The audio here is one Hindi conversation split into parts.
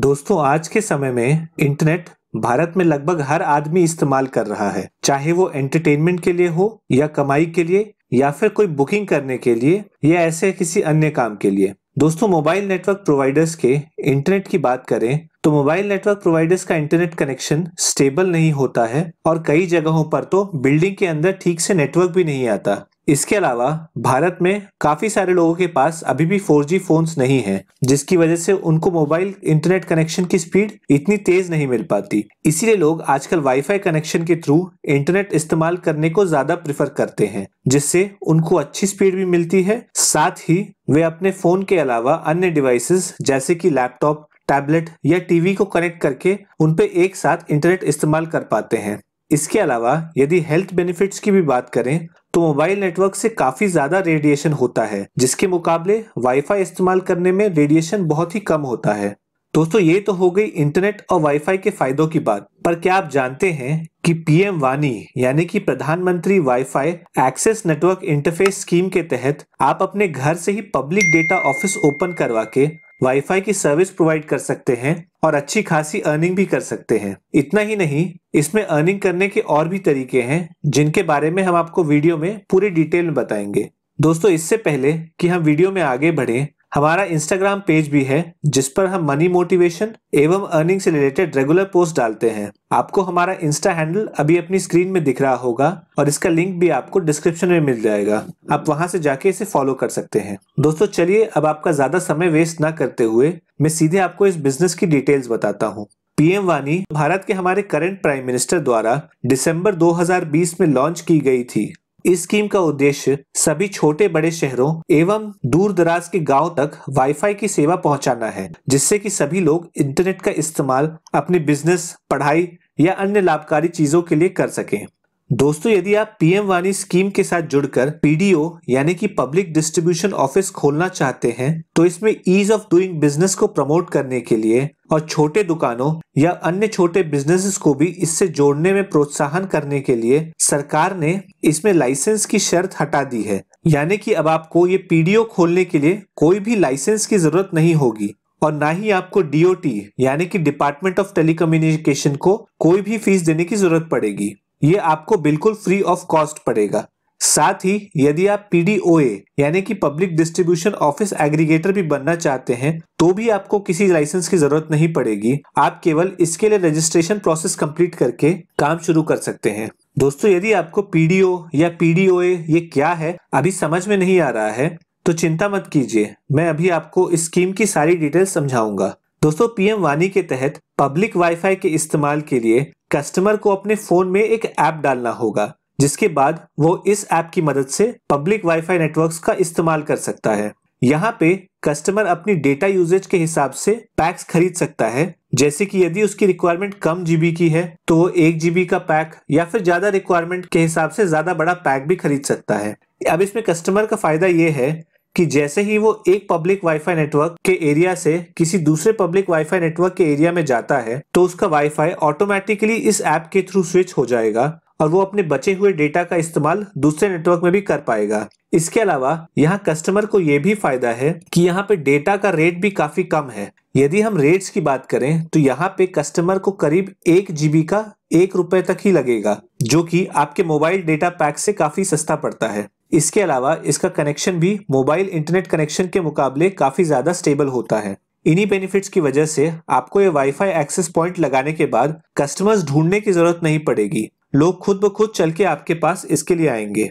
दोस्तों आज के समय में इंटरनेट भारत में लगभग हर आदमी इस्तेमाल कर रहा है चाहे वो एंटरटेनमेंट के लिए हो या कमाई के लिए या फिर कोई बुकिंग करने के लिए या ऐसे किसी अन्य काम के लिए दोस्तों मोबाइल नेटवर्क प्रोवाइडर्स के इंटरनेट की बात करें तो मोबाइल नेटवर्क प्रोवाइडर्स का इंटरनेट कनेक्शन स्टेबल नहीं होता है और कई जगहों पर तो बिल्डिंग के अंदर ठीक से नेटवर्क भी नहीं आता इसके अलावा भारत में काफ़ी सारे लोगों के पास अभी भी 4G फोन्स नहीं हैं जिसकी वजह से उनको मोबाइल इंटरनेट कनेक्शन की स्पीड इतनी तेज़ नहीं मिल पाती इसीलिए लोग आजकल वाईफाई कनेक्शन के थ्रू इंटरनेट इस्तेमाल करने को ज़्यादा प्रेफर करते हैं जिससे उनको अच्छी स्पीड भी मिलती है साथ ही वे अपने फ़ोन के अलावा अन्य डिवाइसेस जैसे की लैपटॉप टैबलेट या टीवी को कनेक्ट करके उनपे एक साथ इंटरनेट इस्तेमाल कर पाते हैं इसके अलावा यदि हेल्थ बेनिफिट्स की भी बात करें तो मोबाइल नेटवर्क से काफी ज्यादा रेडिएशन होता है जिसके मुकाबले वाईफाई इस्तेमाल करने में रेडिएशन बहुत ही कम होता है दोस्तों ये तो हो गई इंटरनेट और वाईफाई के फायदों की बात पर क्या आप जानते हैं कि पीएम वानी यानी कि Pradhan Mantri wifi access network interface scheme के तहत आप अपने घर से ही पब्लिक डेटा ऑफिस ओपन करवा के वाईफाई की सर्विस प्रोवाइड कर सकते हैं और अच्छी खासी अर्निंग भी कर सकते हैं इतना ही नहीं इसमें अर्निंग करने के और भी तरीके हैं जिनके बारे में हम आपको वीडियो में पूरी डिटेल में बताएंगे दोस्तों इससे पहले कि हम वीडियो में आगे बढ़े हमारा इंस्टाग्राम पेज भी है जिस पर हम मनी मोटिवेशन एवं अर्निंग से रिलेटेड रेगुलर पोस्ट डालते हैं आपको हमारा इंस्टा हैंडल अभी अपनी स्क्रीन में दिख रहा होगा और इसका लिंक भी आपको डिस्क्रिप्शन में मिल जाएगा आप वहां से जाके इसे फॉलो कर सकते हैं दोस्तों चलिए अब आपका ज्यादा समय वेस्ट ना करते हुए मैं सीधे आपको इस बिजनेस की डिटेल्स बताता हूँ पीएम वानी भारत के हमारे करंट प्राइम मिनिस्टर द्वारा दिसंबर 2020 में लॉन्च की गई थी इस स्कीम का उद्देश्य सभी छोटे बड़े शहरों एवं दूर दराज के गाँव तक वाईफाई की सेवा पहुंचाना है जिससे कि सभी लोग इंटरनेट का इस्तेमाल अपने बिजनेस पढ़ाई या अन्य लाभकारी चीजों के लिए कर सकें दोस्तों यदि आप पीएम वाणी स्कीम के साथ जुड़कर पीडीओ यानी कि पब्लिक डिस्ट्रीब्यूशन ऑफिस खोलना चाहते हैं तो इसमें ईज ऑफ डूइंग बिजनेस को प्रमोट करने के लिए और छोटे दुकानों या अन्य छोटे बिजनेसेस को भी इससे जोड़ने में प्रोत्साहन करने के लिए सरकार ने इसमें लाइसेंस की शर्त हटा दी है यानी कि अब आपको ये पीडीओ खोलने के लिए कोई भी लाइसेंस की जरूरत नहीं होगी और ना ही आपको डीओटी यानी कि डिपार्टमेंट ऑफ टेलीकम्युनिकेशन को कोई भी फीस देने की जरूरत पड़ेगी ये आपको बिल्कुल फ्री ऑफ कॉस्ट पड़ेगा साथ ही यदि आप पीडीओए यानी कि पब्लिक डिस्ट्रीब्यूशन ऑफिस एग्रीगेटर भी बनना चाहते हैं तो भी आपको किसी लाइसेंस की जरूरत नहीं पड़ेगी आप केवल इसके लिए रजिस्ट्रेशन प्रोसेस कंप्लीट करके काम शुरू कर सकते हैं दोस्तों यदि आपको पीडीओ या पीडीओए ये क्या है अभी समझ में नहीं आ रहा है तो चिंता मत कीजिए मैं अभी आपको इस स्कीम की सारी डिटेल समझाऊंगा दोस्तों पीएम वानी के तहत पब्लिक वाईफाई के इस्तेमाल के लिए कस्टमर को अपने फोन में एक ऐप डालना होगा जिसके बाद वो इस ऐप की मदद से पब्लिक वाईफाई नेटवर्क्स का इस्तेमाल कर सकता है यहाँ पे कस्टमर अपनी डेटा यूजेज के हिसाब से पैक्स खरीद सकता है जैसे कि यदि उसकी रिक्वायरमेंट कम जीबी की है तो वो एक जीबी का पैक या फिर ज्यादा रिक्वायरमेंट के हिसाब से ज्यादा बड़ा पैक भी खरीद सकता है अब इसमें कस्टमर का फायदा ये है कि जैसे ही वो एक पब्लिक वाईफाई नेटवर्क के एरिया से किसी दूसरे पब्लिक वाईफाई नेटवर्क के एरिया में जाता है तो उसका वाईफाई ऑटोमेटिकली इस ऐप के थ्रू स्विच हो जाएगा और वो अपने बचे हुए डेटा का इस्तेमाल दूसरे नेटवर्क में भी कर पाएगा इसके अलावा यहाँ कस्टमर को यह भी फायदा है कि यहाँ पे डेटा का रेट भी काफी कम है यदि हम रेट्स की बात करें तो यहाँ पे कस्टमर को करीब एक जीबी का एक रुपए तक ही लगेगा जो कि आपके मोबाइल डेटा पैक से काफी सस्ता पड़ता है इसके अलावा इसका कनेक्शन भी मोबाइल इंटरनेट कनेक्शन के मुकाबले काफ़ी ज़्यादा स्टेबल होता है इन्हीं बेनिफिट्स की वजह से आपको ये वाईफाई एक्सेस पॉइंट लगाने के बाद कस्टमर्स ढूंढने की जरूरत नहीं पड़ेगी लोग खुद ब खुद चल के आपके पास इसके लिए आएंगे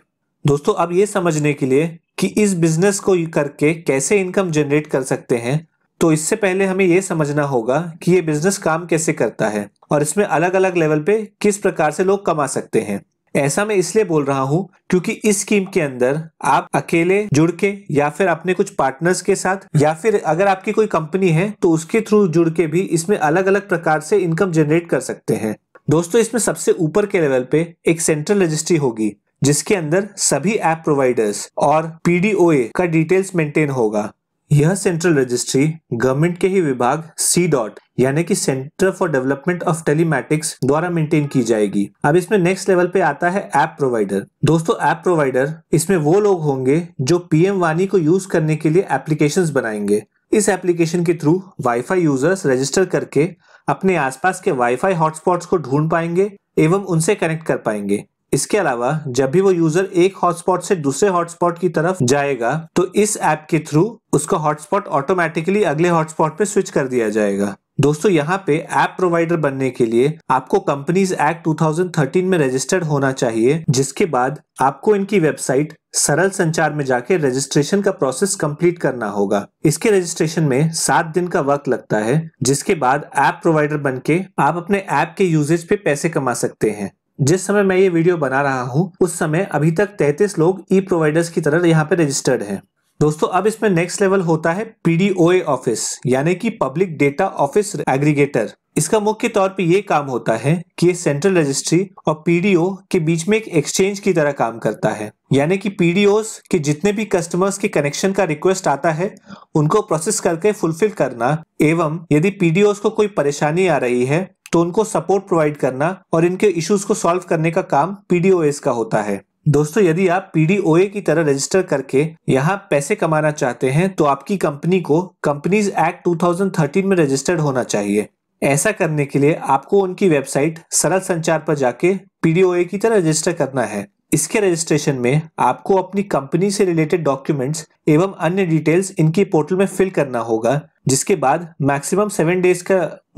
दोस्तों अब ये समझने के लिए कि इस बिजनेस को करके कैसे इनकम जनरेट कर सकते हैं तो इससे पहले हमें ये समझना होगा कि ये बिजनेस काम कैसे करता है और इसमें अलग अलग लेवल पे किस प्रकार से लोग कमा सकते हैं ऐसा मैं इसलिए बोल रहा हूँ क्योंकि इस स्कीम के अंदर आप अकेले जुड़ के या फिर अपने कुछ पार्टनर्स के साथ या फिर अगर आपकी कोई कंपनी है तो उसके थ्रू जुड़ के भी इसमें अलग अलग प्रकार से इनकम जनरेट कर सकते हैं दोस्तों इसमें सबसे ऊपर के लेवल पे एक सेंट्रल रजिस्ट्री होगी जिसके अंदर सभी ऐप प्रोवाइडर्स और पीडीओए का डिटेल्स मेंटेन होगा यह सेंट्रल रजिस्ट्री गवर्नमेंट के ही विभाग सी डॉट यानी कि centre for development of telematics द्वारा मेंटेन की जाएगी अब इसमें नेक्स्ट लेवल पे आता है ऐप प्रोवाइडर दोस्तों ऐप प्रोवाइडर इसमें वो लोग होंगे जो पीएम वानी को यूज करने के लिए एप्लीकेशन बनाएंगे इस एप्लीकेशन के थ्रू वाईफाई यूजर्स रजिस्टर करके अपने आसपास के वाईफाई हॉटस्पॉट्स को ढूंढ पाएंगे एवं उनसे कनेक्ट कर पाएंगे इसके अलावा जब भी वो यूजर एक हॉटस्पॉट से दूसरे हॉटस्पॉट की तरफ जाएगा तो इस ऐप के थ्रू उसका हॉटस्पॉट ऑटोमेटिकली अगले हॉटस्पॉट पे स्विच कर दिया जाएगा दोस्तों यहाँ पे ऐप प्रोवाइडर बनने के लिए आपको कंपनीज एक्ट 2013 में रजिस्टर्ड होना चाहिए जिसके बाद आपको इनकी वेबसाइट सरल संचार में जाके रजिस्ट्रेशन का प्रोसेस कंप्लीट करना होगा इसके रजिस्ट्रेशन में सात दिन का वक्त लगता है जिसके बाद ऐप प्रोवाइडर बनके आप अपने ऐप के यूजेज पे पैसे कमा सकते हैं जिस समय मैं ये वीडियो बना रहा हूँ उस समय अभी तक तैतीस लोग ई प्रोवाइडर्स की तरह यहाँ पे रजिस्टर्ड हैं दोस्तों अब इसमें नेक्स्ट लेवल होता है पीडीओए ऑफिस यानी कि पब्लिक डेटा ऑफिस एग्रीगेटर इसका मुख्य तौर पे ये काम होता है कि ये सेंट्रल रजिस्ट्री और पीडीओ के बीच में एक एक्सचेंज की तरह काम करता है यानी कि पीडीओ के जितने भी कस्टमर्स के कनेक्शन का रिक्वेस्ट आता है उनको प्रोसेस करके फुलफिल करना एवं यदि पीडीओ को कोई परेशानी आ रही है तो उनको सपोर्ट प्रोवाइड करना और इनके इश्यूज को सॉल्व करने का काम पीडीओएस का होता है दोस्तों यदि आप पीडीओए की तरह रजिस्टर करके यहाँ पैसे कमाना चाहते हैं तो आपकी कंपनी को कंपनीज एक्ट 2013 में रजिस्टर्ड होना चाहिए ऐसा करने के लिए आपको उनकी वेबसाइट सरल संचार पर जाके पीडीओए की तरह रजिस्टर करना है इसके रजिस्ट्रेशन में आपको अपनी कंपनी से रिलेटेड डॉक्यूमेंट्स एवं अन्य डिटेल्स इनकी पोर्टल में फिल करना होगा जिसके बाद मैक्सिमम सेवन डेज का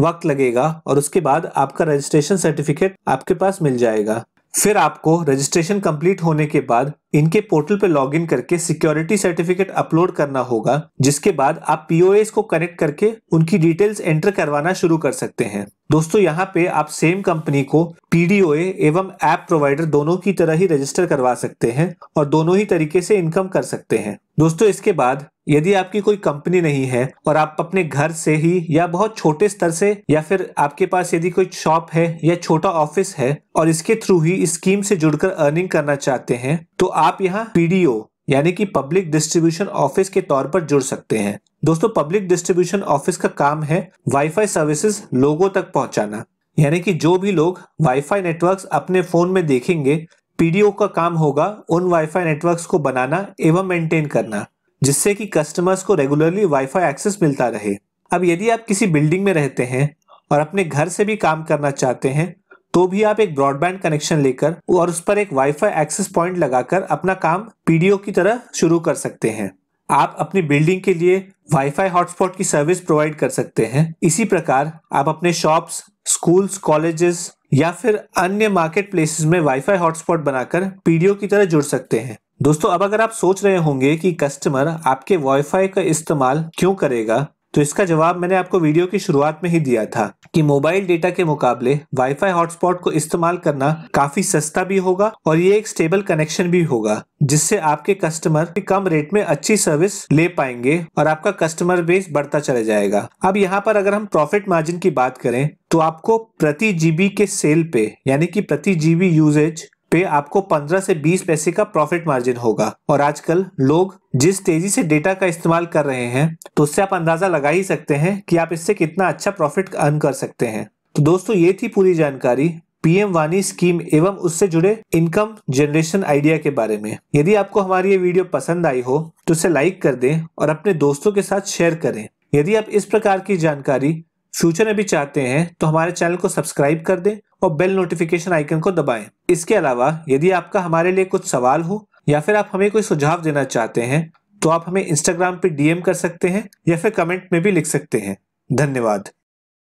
वक्त लगेगा और उसके बाद आपका रजिस्ट्रेशन सर्टिफिकेट आपके पास मिल जाएगा फिर आपको रजिस्ट्रेशन कंप्लीट होने के बाद इनके पोर्टल पर लॉगिन करके सिक्योरिटी सर्टिफिकेट अपलोड करना होगा जिसके बाद आप पीओएस को कनेक्ट करके उनकी डिटेल्स एंटर करवाना शुरू कर सकते हैं दोस्तों यहाँ पे आप सेम कंपनी को पीडीओए एवं ऐप प्रोवाइडर दोनों की तरह ही रजिस्टर करवा सकते हैं और दोनों ही तरीके से इनकम कर सकते हैं दोस्तों इसके बाद यदि आपकी कोई कंपनी नहीं है और आप अपने घर से ही या बहुत छोटे स्तर से या फिर आपके पास यदि कोई शॉप है या छोटा ऑफिस है और इसके थ्रू ही इस स्कीम से जुड़कर अर्निंग करना चाहते हैं तो आप यहाँ पीडीओ यानी कि पब्लिक डिस्ट्रीब्यूशन ऑफिस के तौर पर जुड़ सकते हैं दोस्तों पब्लिक डिस्ट्रीब्यूशन ऑफिस का काम है वाईफाई सर्विसेज लोगों तक पहुंचाना यानी कि जो भी लोग वाईफाई नेटवर्क्स अपने फोन में देखेंगे पीडीओ का काम होगा उन वाईफाई नेटवर्क्स को बनाना एवं मेंटेन करना जिससे कि कस्टमर्स को रेगुलरली वाईफाई एक्सेस मिलता रहे अब यदि आप किसी बिल्डिंग में रहते हैं और अपने घर से भी काम करना चाहते हैं तो भी आप एक ब्रॉडबैंड कनेक्शन लेकर और उस पर एक वाईफाई एक्सेस पॉइंट लगाकर अपना काम पीडीओ की तरह शुरू कर सकते हैं आप अपनी बिल्डिंग के लिए वाईफाई हॉटस्पॉट की सर्विस प्रोवाइड कर सकते हैं इसी प्रकार आप अपने शॉप्स स्कूल्स कॉलेजेस या फिर अन्य मार्केट प्लेसेस में वाईफाई हॉटस्पॉट बनाकर पीडीओ की तरह जुड़ सकते हैं दोस्तों अब अगर आप सोच रहे होंगे कि कस्टमर आपके वाईफाई का इस्तेमाल क्यों करेगा तो इसका जवाब मैंने आपको वीडियो की शुरुआत में ही दिया था कि मोबाइल डेटा के मुकाबले वाईफाई हॉटस्पॉट को इस्तेमाल करना काफी सस्ता भी होगा और ये एक स्टेबल कनेक्शन भी होगा जिससे आपके कस्टमर कम रेट में अच्छी सर्विस ले पाएंगे और आपका कस्टमर बेस बढ़ता चला जाएगा अब यहाँ पर अगर हम प्रॉफिट मार्जिन की बात करें तो आपको प्रति जीबी के सेल पे यानी कि प्रति जीबी यूजेज पे आपको 15 से 20 पैसे का प्रॉफिट मार्जिन होगा और आजकल लोग जिस तेजी से डेटा का इस्तेमाल कर रहे हैं तो उससे आप अंदाजा लगा ही सकते हैं कि आप इससे कितना अच्छा प्रॉफिट अर्न कर सकते हैं तो दोस्तों ये थी पूरी जानकारी पीएम वानी स्कीम एवं उससे जुड़े इनकम जनरेशन आइडिया के बारे में यदि आपको हमारी ये वीडियो पसंद आई हो तो इसे लाइक कर दें और अपने दोस्तों के साथ शेयर करें यदि आप इस प्रकार की जानकारी फ्यूचर में भी चाहते हैं तो हमारे चैनल को सब्सक्राइब कर दें और बेल नोटिफिकेशन आइकन को दबाएं। इसके अलावा यदि आपका हमारे लिए कुछ सवाल हो या फिर आप हमें कोई सुझाव देना चाहते हैं तो आप हमें इंस्टाग्राम पे डीएम कर सकते हैं या फिर कमेंट में भी लिख सकते हैं धन्यवाद